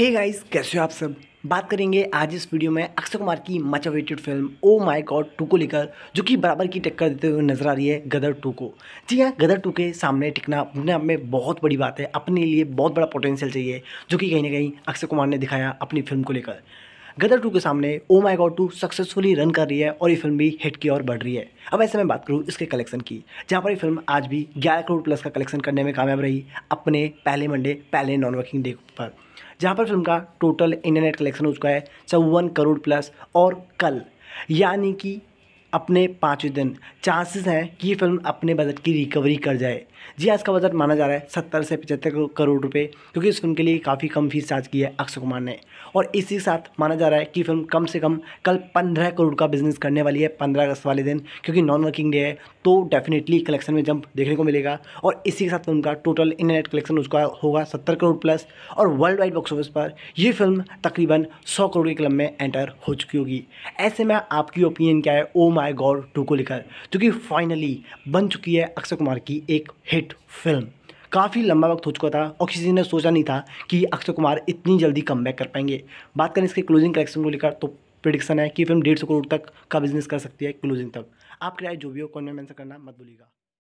hey guys कैसे हो आप सब बात करेंगे आज इस वीडियो में अक्षय कुमार की much awaited film oh my god two को लेकर जो कि बराबर की टक्कर देते हुए नजर आ रही है गदर टू को जी हाँ गदर टू के सामने टिकना अपने आप में बहुत बड़ी बात है अपने लिए बहुत बड़ा पोटेंशियल चाहिए जो कि कहीं ना कहीं अक्षय कुमार ने दिखाया अपनी फिल्म को लेकर गदर टू के सामने oh my god two successfully run कर रही है और ये फिल्म भी हिट की ओर बढ़ रही है अब ऐसे मैं बात करूँ इसके कलेक्शन की जहाँ पर ये फिल्म आज भी ग्यारह करोड़ प्लस का कलेक्शन करने में कामयाब रही अपने पहले मंडे पहले नॉन वर्किंग डे पर जहाँ पर फिल्म का टोटल इंटरनेट कलेक्शन हो चुका है चौवन करोड़ प्लस और कल यानी कि अपने पाँचवें दिन चांसेस हैं कि ये फिल्म अपने बजट की रिकवरी कर जाए जी आज का बजट माना जा रहा है सत्तर से पचहत्तर करोड़ रुपए क्योंकि इस फिल्म के लिए काफ़ी कम फीस चार्ज की है अक्षय कुमार ने और इसी के साथ माना जा रहा है कि फिल्म कम से कम कल पंद्रह करोड़ का बिजनेस करने वाली है पंद्रह अगस्त वाले दिन क्योंकि नॉन वर्किंग डे है तो डेफिनेटली कलेक्शन में जंप देखने को मिलेगा और इसी के साथ फिल्म का टोटल इंटरनेट कलेक्शन उसका होगा सत्तर करोड़ प्लस और वर्ल्ड वाइड बॉक्स ऑफिस पर यह फिल्म तकरीबन सौ करोड़ के क्लब में एंटर हो चुकी होगी ऐसे में आपकी ओपिनियन क्या है oh oh my god two को लिखा है जो कि फाइनली बन चुकी है अक्षय कुमार की एक हिट फिल्म काफ़ी लंबा वक्त हो चुका था और किसी ने सोचा नहीं था कि अक्षय कुमार इतनी जल्दी कम कर पाएंगे बात करें इसके क्लोजिंग कलेक्शन को लेकर तो प्रिडिक्शन है कि फिल्म डेढ़ सौ करोड़ तक का बिजनेस कर सकती है क्लोजिंग तक आपकी राय जो भी हो कॉन्वेमेंस करना मत भूलिएगा